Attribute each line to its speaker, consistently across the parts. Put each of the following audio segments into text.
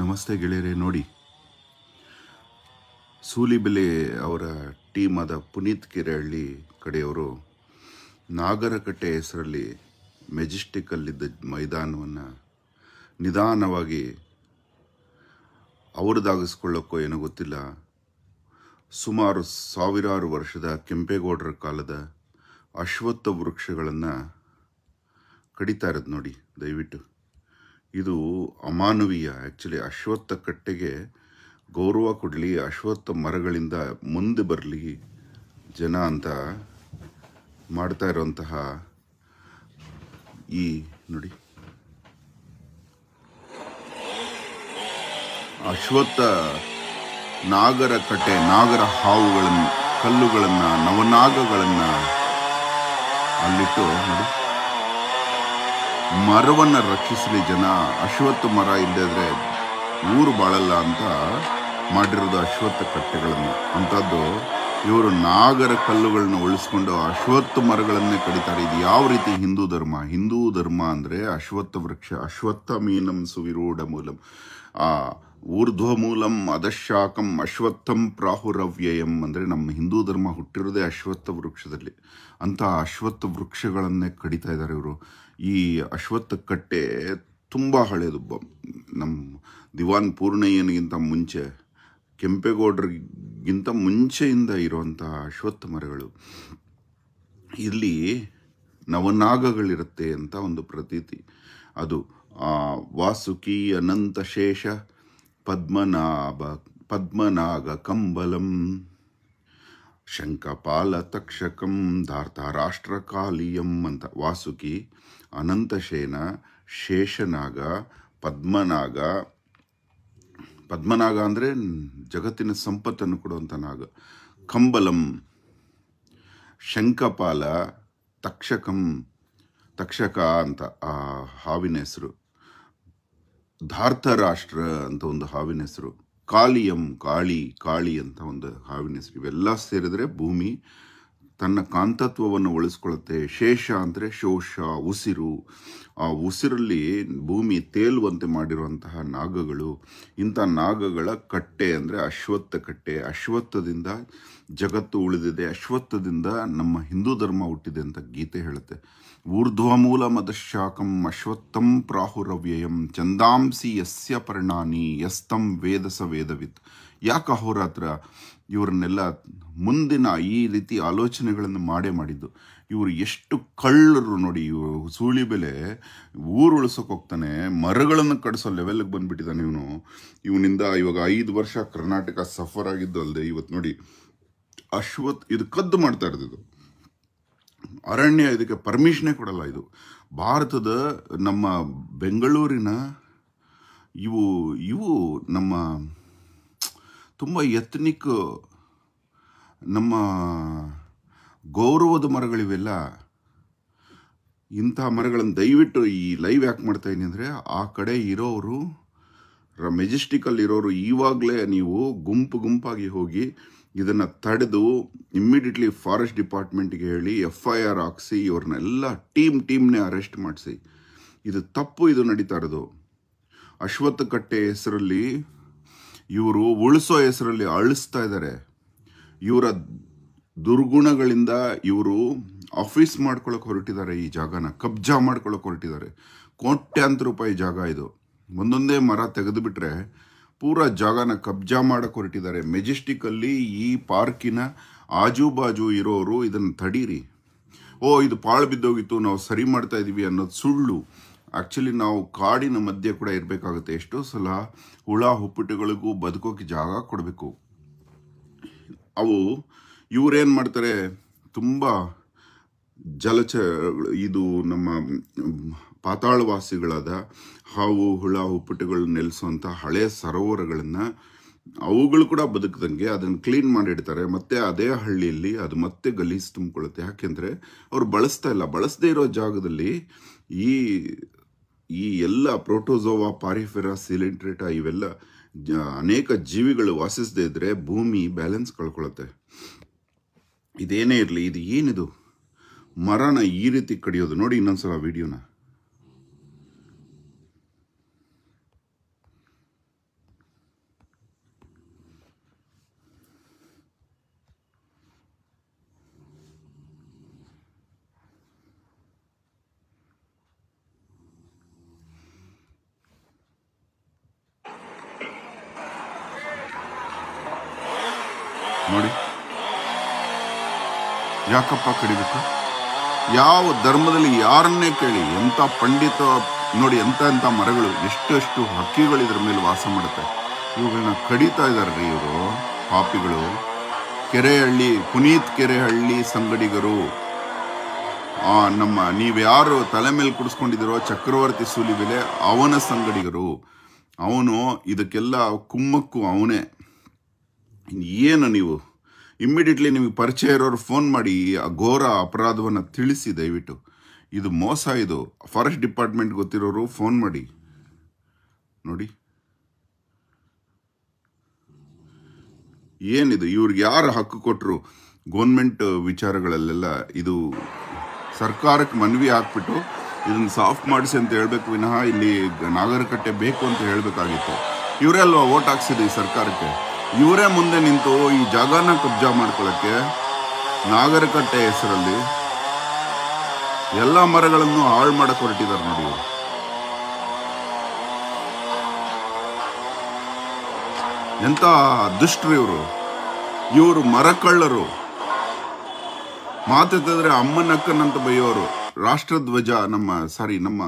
Speaker 1: ನಮಸ್ತೆ ಗೆಳೆಯರೇ ನೋಡಿ ಸೂಲಿಬೆಲೆ ಅವರ ಟೀಮಾದ ಪುನೀತ್ ಕೆರೆಹಳ್ಳಿ ಕಡೆಯವರು ನಾಗರಕಟ್ಟೆ ಹೆಸರಲ್ಲಿ ಮೆಜೆಸ್ಟಿಕ್ಕಲ್ಲಿದ್ದ ಮೈದಾನವನ್ನು ನಿಧಾನವಾಗಿ ಅವರದಾಗಿಸ್ಕೊಳ್ಳೋಕ್ಕೋ ಏನೋ ಗೊತ್ತಿಲ್ಲ ಸುಮಾರು ಸಾವಿರಾರು ವರ್ಷದ ಕೆಂಪೇಗೌಡರ ಕಾಲದ ಅಶ್ವತ್ಥ ವೃಕ್ಷಗಳನ್ನು ಕಡಿತಾ ಇರೋದು ನೋಡಿ ದಯವಿಟ್ಟು ಇದು ಅಮಾನವೀಯ ಆ್ಯಕ್ಚುಲಿ ಅಶ್ವತ್ಥ ಕಟ್ಟೆಗೆ ಗೌರವ ಕೊಡಲಿ ಅಶ್ವತ್ಥ ಮರಗಳಿಂದ ಮುಂದೆ ಬರಲಿ ಜನ ಅಂತ ಮಾಡ್ತಾ ಇರುವಂತಹ ಈ ನೋಡಿ ಅಶ್ವತ್ಥ ನಾಗರ ಕಟ್ಟೆ ನಾಗರ ಹಾವುಗಳನ್ನು ಕಲ್ಲುಗಳನ್ನು ನವನಾಗಗಳನ್ನು ಅಲ್ಲಿಟ್ಟು ನೋಡಿ ಮರವನ್ನು ರಕ್ಷಿಸಲಿ ಜನ ಅಶ್ವತ್ಥ ಮರ ಇಲ್ಲದ್ರೆ ಊರು ಬಾಳಲ್ಲ ಅಂತ ಮಾಡಿರೋದು ಅಶ್ವತ್ಥ ಕಟ್ಟೆಗಳನ್ನು ಅಂಥದ್ದು ಇವರು ನಾಗರ ಕಲ್ಲುಗಳನ್ನ ಉಳಿಸ್ಕೊಂಡು ಅಶ್ವತ್ಥ ಮರಗಳನ್ನೇ ಕಡಿತಾರೆ ಇದು ಯಾವ ರೀತಿ ಹಿಂದೂ ಧರ್ಮ ಹಿಂದೂ ಧರ್ಮ ಅಂದರೆ ಅಶ್ವತ್ಥ ವೃಕ್ಷ ಅಶ್ವತ್ಥ ಮೀನಂ ಸುವಿರೂಢ ಮೂಲಂ ಆ ಊರ್ಧ್ವಮೂಲಂ ಅಧಶಾಕಂ ಅಶ್ವತ್ಥಂ ಪ್ರಾಹುರವ್ಯಯಂ ಅಂದರೆ ನಮ್ಮ ಹಿಂದೂ ಧರ್ಮ ಹುಟ್ಟಿರೋದೇ ಅಶ್ವತ್ಥ ವೃಕ್ಷದಲ್ಲಿ ಅಂತಹ ಅಶ್ವತ್ಥ ವೃಕ್ಷಗಳನ್ನೇ ಕಡಿತಾ ಇದ್ದಾರೆ ಇವರು ಈ ಅಶ್ವತ್ಥ ಕಟ್ಟೆ ತುಂಬ ಹಳೆಯದು ಬ ನಮ್ಮ ದಿವಾನ್ ಪೂರ್ಣಯ್ಯನಿಗಿಂತ ಮುಂಚೆ ಕೆಂಪೇಗೌಡ್ರಿಗಿಂತ ಮುಂಚೆಯಿಂದ ಇರುವಂಥ ಅಶ್ವತ್ಥ ಮರಗಳು ಇಲ್ಲಿ ನವನಾಗಗಳಿರುತ್ತೆ ಅಂತ ಒಂದು ಪ್ರತೀತಿ ಅದು ವಾಸುಕಿ ಅನಂತ ಶೇಷ ಪದ್ಮನಾಭ ಪದ್ಮನಾಗ ಕಂಬಲಂ ಶಂಕಪಾಲ ತಕ್ಷಕಂ ಧಾರ್ತಾರಾಷ್ಟ್ರಕಾಲಿಯಂ ಅಂತ ವಾಸುಕಿ ಅನಂತಶೇನ ಶೇಷನಾಗ ಪದ್ಮನಾಗ ಪದ್ಮನಾಗ ಅಂದರೆ ಜಗತ್ತಿನ ಸಂಪತ್ತನ್ನು ಕೊಡುವಂಥ ನಾಗ ಕಂಬಲಂ ಶಂಕಪಾಲ ತಕ್ಷಕಂ ತಕ್ಷಕ ಅಂತ ಆ ಹಾವಿನ ಹೆಸರು ಧಾರ್ಥ ರಾಷ್ಟ್ರ ಅಂತ ಒಂದು ಹಾವಿನ ಹೆಸರು ಕಾಳಿಯಂ ಕಾಳಿ ಕಾಳಿ ಅಂತ ಒಂದು ಹಾವಿನ ಹೆಸರು ಇವೆಲ್ಲ ಸೇರಿದ್ರೆ ಭೂಮಿ ತನ್ನ ಕಾಂತತ್ವವನ್ನು ಉಳಿಸ್ಕೊಳ್ಳುತ್ತೆ ಶೇಷ ಅಂದರೆ ಶೋಷ ಉಸಿರು ಆ ಉಸಿರಲ್ಲಿ ಭೂಮಿ ತೇಲುವಂತೆ ಮಾಡಿರುವಂತಹ ನಾಗಗಳು ಇಂಥ ನಾಗಗಳ ಕಟ್ಟೆ ಅಂದರೆ ಅಶ್ವತ್ಥ ಕಟ್ಟೆ ಅಶ್ವತ್ಥದಿಂದ ಜಗತ್ತು ಉಳಿದಿದೆ ಅಶ್ವತ್ಥದಿಂದ ನಮ್ಮ ಹಿಂದೂ ಧರ್ಮ ಹುಟ್ಟಿದೆ ಅಂತ ಗೀತೆ ಹೇಳುತ್ತೆ ಊರ್ಧ್ವಮೂಲಮದಶಾಕಂ ಅಶ್ವತ್ಥಂ ಪ್ರಾಹುರವ್ಯಯಂ ಚಂದಾಂಸಿ ಯಸ್ಯ ಪರ್ಣಾನಿ ಯಸ್ತಂ ವೇದಸ ವೇದವಿತ್ ಯಾಕೆ ಅಹೋರಾತ್ರ ಇವರನ್ನೆಲ್ಲ ಮುಂದಿನ ಈ ರೀತಿ ಆಲೋಚನೆಗಳನ್ನು ಮಾಡೇ ಮಾಡಿದ್ದು ಇವರು ಎಷ್ಟು ಕಳ್ಳರು ನೋಡಿ ಇವರು ಸೂಳಿ ಬೆಲೆ ಊರು ಉಳಿಸೋಕೆ ಹೋಗ್ತಾನೆ ಮರಗಳನ್ನು ಕಡಿಸೋ ಲೆವೆಲ್ಗೆ ಬಂದುಬಿಟ್ಟಿದ್ದಾನೆ ಇವನು ಇವನಿಂದ ಇವಾಗ ಐದು ವರ್ಷ ಕರ್ನಾಟಕ ಸಫರ್ ಆಗಿದ್ದು ಅಲ್ಲದೆ ಇವತ್ತು ನೋಡಿ ಅಶ್ವತ್ ಇದು ಕದ್ದು ಮಾಡ್ತಾ ಇರ್ತಿದ್ದು ಅರಣ್ಯ ಇದಕ್ಕೆ ಪರ್ಮಿಷನೇ ಕೊಡಲ್ಲ ಇದು ಭಾರತದ ನಮ್ಮ ಬೆಂಗಳೂರಿನ ಇವು ಇವು ನಮ್ಮ ತುಂಬ ಎತ್ನಿಕ್ ನಮ್ಮ ಗೌರವದ ಮರಗಳಿವೆಲ್ಲ ಇಂಥ ಮರಗಳನ್ನು ದಯವಿಟ್ಟು ಈ ಲೈವ್ ಯಾಕೆ ಮಾಡ್ತಾ ಇದೀನಿ ಅಂದರೆ ಆ ಕಡೆ ಇರೋರು ಮೆಜೆಸ್ಟಿಕಲ್ಲಿರೋರು ಇವಾಗಲೇ ನೀವು ಗುಂಪು ಗುಂಪಾಗಿ ಹೋಗಿ ಇದನ್ನು ತಡೆದು ಇಮ್ಮಿಡಿಯೇಟ್ಲಿ ಫಾರೆಸ್ಟ್ ಡಿಪಾರ್ಟ್ಮೆಂಟ್ಗೆ ಹೇಳಿ ಎಫ್ ಐ ಆರ್ ಹಾಕ್ಸಿ ಇವ್ರನ್ನೆಲ್ಲ ಟೀಮ್ ಟೀಮ್ನೇ ಅರೆಸ್ಟ್ ಮಾಡಿಸಿ ಇದು ತಪ್ಪು ಇದು ನಡೀತಾ ಇರೋದು ಅಶ್ವತ್ಥ ಕಟ್ಟೆ ಹೆಸರಲ್ಲಿ ಇವರು ಉಳಿಸೋ ಹೆಸರಲ್ಲಿ ಅಳಿಸ್ತಾ ಇದ್ದಾರೆ ಇವರ ದುರ್ಗುಣಗಳಿಂದ ಇವರು ಆಫೀಸ್ ಮಾಡ್ಕೊಳ್ಳೋಕೆ ಹೊರಟಿದ್ದಾರೆ ಈ ಜಾಗನ ಕಬ್ಜಾ ಮಾಡ್ಕೊಳ್ಳೋಕೆ ಹೊರಟಿದ್ದಾರೆ ಕೋಟ್ಯಾಂತರ ರೂಪಾಯಿ ಜಾಗ ಇದು ಒಂದೊಂದೇ ಮರ ತೆಗೆದುಬಿಟ್ರೆ ಪೂರ ಜಾಗನ ಕಬ್ಜಾ ಮಾಡಕ್ಕೆ ಹೊರಟಿದ್ದಾರೆ ಮೆಜೆಸ್ಟಿಕಲ್ಲಿ ಈ ಪಾರ್ಕಿನ ಬಾಜು ಇರೋರು ಇದನ್ನು ತಡೀರಿ ಓ ಇದು ಪಾಳು ಬಿದ್ದೋಗಿತ್ತು ನಾವು ಸರಿ ಮಾಡ್ತಾ ಇದ್ದೀವಿ ಅನ್ನೋದು ಸುಳ್ಳು ಆ್ಯಕ್ಚುಲಿ ನಾವು ಕಾಡಿನ ಮಧ್ಯೆ ಕೂಡ ಇರಬೇಕಾಗುತ್ತೆ ಎಷ್ಟೋ ಸಲ ಹುಳ ಹುಪ್ಪುಟಗಳಿಗೂ ಬದುಕೋಕೆ ಜಾಗ ಕೊಡಬೇಕು ಅವು ಇವರೇನು ಮಾಡ್ತಾರೆ ತುಂಬ ಜಲಚ ಇದು ನಮ್ಮ ಪಾತಾಳವಾಸಿಗಳಾದ ಹಾವು ಹುಳ ಹುಪ್ಪಟೆಗಳು ನೆಲೆಸುವಂಥ ಹಳೆಯ ಸರೋವರಗಳನ್ನು ಅವುಗಳು ಕೂಡ ಬದುಕದಂಗೆ ಅದನ್ನು ಕ್ಲೀನ್ ಮಾಡಿಡ್ತಾರೆ ಮತ್ತೆ ಅದೇ ಹಳ್ಳಿಯಲ್ಲಿ ಅದು ಮತ್ತೆ ಗಲೀಜು ತುಂಬಿಕೊಳ್ಳುತ್ತೆ ಯಾಕೆಂದರೆ ಅವ್ರು ಬಳಸ್ತಾ ಇಲ್ಲ ಬಳಸದೇ ಇರೋ ಜಾಗದಲ್ಲಿ ಈ ಈ ಎಲ್ಲ ಪ್ರೋಟೋಝೋವಾ ಪಾರಿಫೆರಾ ಸಿಲಿಂಟ್ರೇಟಾ ಇವೆಲ್ಲ ಅನೇಕ ಜೀವಿಗಳು ವಾಸಿಸದೇ ಇದ್ದರೆ ಭೂಮಿ ಬ್ಯಾಲೆನ್ಸ್ ಕಳ್ಕೊಳ್ಳುತ್ತೆ ಇದೇನೇ ಇರಲಿ ಇದು ಏನಿದು ಮರಣ ಈ ರೀತಿ ಕಡಿಯೋದು ನೋಡಿ ಇನ್ನೊಂದ್ಸಲ ವಿಡಿಯೋನ ನೋಡಿ ಯಾಕಪ್ಪ ಕಡಿಬೇಕು ಯಾವ ಧರ್ಮದಲ್ಲಿ ಯಾರನ್ನೇ ಕೇಳಿ ಎಂಥ ಪಂಡಿತ ನೋಡಿ ಎಂಥ ಎಂಥ ಮರಗಳು ಎಷ್ಟೆಷ್ಟು ಹಕ್ಕಿಗಳು ಇದ್ರ ಮೇಲೆ ವಾಸ ಮಾಡುತ್ತೆ ಇವುಗಳನ್ನ ಕಡಿತಾ ಇದ್ದಾರೆ ರೀ ಇವರು ಪಾಪಿಗಳು ಕೆರೆಹಳ್ಳಿ ಪುನೀತ್ ಕೆರೆಹಳ್ಳಿ ಸಂಗಡಿಗರು ನಮ್ಮ ನೀವ್ಯಾರು ತಲೆ ಮೇಲೆ ಕುಡಿಸ್ಕೊಂಡಿದ್ದೀರೋ ಚಕ್ರವರ್ತಿ ಬೆಲೆ ಅವನ ಸಂಗಡಿಗರು ಅವನು ಇದಕ್ಕೆಲ್ಲ ಕುಮ್ಮಕ್ಕು ಅವನೇ ಏನು ನೀವು ಇಮ್ಮಿಡಿಯೇಟ್ಲಿ ನಿಮಗೆ ಪರಿಚಯ ಇರೋರು ಫೋನ್ ಮಾಡಿ ಆ ಘೋರ ಅಪರಾಧವನ್ನು ತಿಳಿಸಿ ದಯವಿಟ್ಟು ಇದು ಮೋಸ ಇದು ಫಾರೆಸ್ಟ್ ಡಿಪಾರ್ಟ್ಮೆಂಟ್ ಗೊತ್ತಿರೋರು ಫೋನ್ ಮಾಡಿ ನೋಡಿ ಏನಿದು ಇವ್ರಿಗೆ ಯಾರು ಹಕ್ಕು ಕೊಟ್ಟರು ಗೋರ್ಮೆಂಟ್ ವಿಚಾರಗಳಲ್ಲೆಲ್ಲ ಇದು ಸರ್ಕಾರಕ್ಕೆ ಮನವಿ ಹಾಕ್ಬಿಟ್ಟು ಇದನ್ನು ಸಾಫ್ಟ್ ಮಾಡಿಸಿ ಅಂತ ಹೇಳಬೇಕು ವಿನಃ ಇಲ್ಲಿ ನಾಗರಕಟ್ಟೆ ಬೇಕು ಅಂತ ಹೇಳಬೇಕಾಗಿತ್ತು ಇವರೆಲ್ಲ ಓಟ್ ಹಾಕ್ಸಿದೆ ಈ ಸರ್ಕಾರಕ್ಕೆ ಇವರೇ ಮುಂದೆ ನಿಂತು ಈ ಜಾಗನ ಕಬ್ಜಾ ಮಾಡ್ಕೊಳ್ಳೋಕ್ಕೆ ನಾಗರಕಟ್ಟೆ ಹೆಸರಲ್ಲಿ ಎಲ್ಲ ಮರಗಳನ್ನು ಹಾಳು ಮಾಡಕ್ಕೆ ಹೊರಟಿದ್ದಾರೆ ನೋಡಿ ಎಂತ ದುಷ್ಟರು ಇವರು ಇವರು ಮರಕಳ್ಳರು ಮಾತೆತ್ತಿದ್ರೆ ಅಮ್ಮನಕ್ಕನಂತ ಬೈಯೋರು ರಾಷ್ಟ್ರಧ್ವಜ ನಮ್ಮ ಸಾರಿ ನಮ್ಮ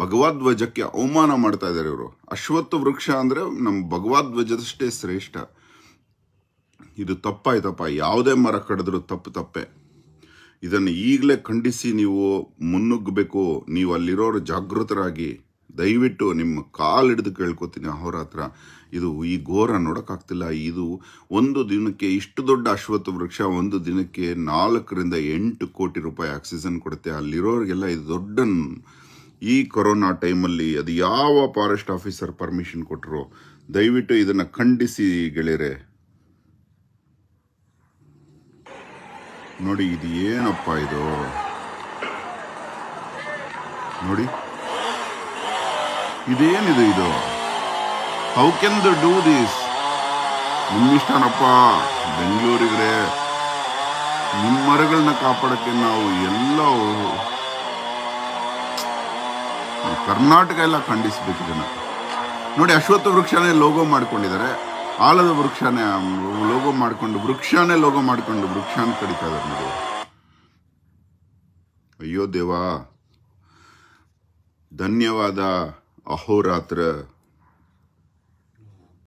Speaker 1: ಭಗವದ್ವಜಕ್ಕೆ ಅವಮಾನ ಮಾಡ್ತಾ ಇದ್ದಾರೆ ಇವರು ಅಶ್ವತ್ಥ ವೃಕ್ಷ ಅಂದರೆ ನಮ್ಮ ಭಗವದ್ವಜದಷ್ಟೇ ಶ್ರೇಷ್ಠ ಇದು ತಪ್ಪಾಯ್ತಪ್ಪ ಯಾವುದೇ ಮರ ಕಡಿದ್ರೂ ತಪ್ಪು ತಪ್ಪೆ ಇದನ್ನು ಈಗಲೇ ಖಂಡಿಸಿ ನೀವು ಮುನ್ನುಗ್ಗಬೇಕು ನೀವು ಅಲ್ಲಿರೋರು ಜಾಗೃತರಾಗಿ ದಯವಿಟ್ಟು ನಿಮ್ಮ ಕಾಲು ಹಿಡಿದು ಕೇಳ್ಕೊತೀನಿ ಅವರ ಹತ್ರ ಇದು ಈ ಘೋರ ನೋಡೋಕ್ಕಾಗ್ತಿಲ್ಲ ಇದು ಒಂದು ದಿನಕ್ಕೆ ಇಷ್ಟು ದೊಡ್ಡ ಅಶ್ವತ್ಥ ವೃಕ್ಷ ಒಂದು ದಿನಕ್ಕೆ ನಾಲ್ಕರಿಂದ ಎಂಟು ಕೋಟಿ ರೂಪಾಯಿ ಆಕ್ಸಿಜನ್ ಕೊಡುತ್ತೆ ಅಲ್ಲಿರೋರಿಗೆಲ್ಲ ಇದು ದೊಡ್ಡ ಈ ಕೊರೋನಾ ಟೈಮಲ್ಲಿ ಅದು ಯಾವ ಫಾರೆಸ್ಟ್ ಆಫೀಸರ್ ಪರ್ಮಿಷನ್ ಕೊಟ್ಟರು ದಯವಿಟ್ಟು ಇದನ್ನು ಖಂಡಿಸಿ ಗೆಳೆಯರೆ ನೋಡಿ ಇದು ಏನಪ್ಪ ಇದು ನೋಡಿ ಇದೇನಿದು ಇದು how can the do this ನಿಮ್ಮಿಷ್ಟನಪ್ಪ ಬೆಂಗಳೂರಿಗ್ರೆ ನಿಮ್ಮ ಮರಗಳನ್ನ ಕಾಪಾಡೋಕ್ಕೆ ನಾವು ಎಲ್ಲ ಕರ್ನಾಟಕ ಎಲ್ಲ ಖಂಡಿಸಬೇಕು ಜನ ನೋಡಿ ಅಶ್ವತ್ಥ ವೃಕ್ಷನೇ ಲೋಗೋ ಮಾಡ್ಕೊಂಡಿದ್ದಾರೆ ಆಲದ ವೃಕ್ಷನೇ ಲೋಗೋ ಮಾಡಿಕೊಂಡು ವೃಕ್ಷನೇ ಲೋಗೋ ಮಾಡಿಕೊಂಡು ವೃಕ್ಷಾನ ಕಡಿತಾ ಇದ್ದಾರೆ ನೋಡಿ ಅಯ್ಯೋ ದೇವಾ ಧನ್ಯವಾದ ಅಹೋರಾತ್ರ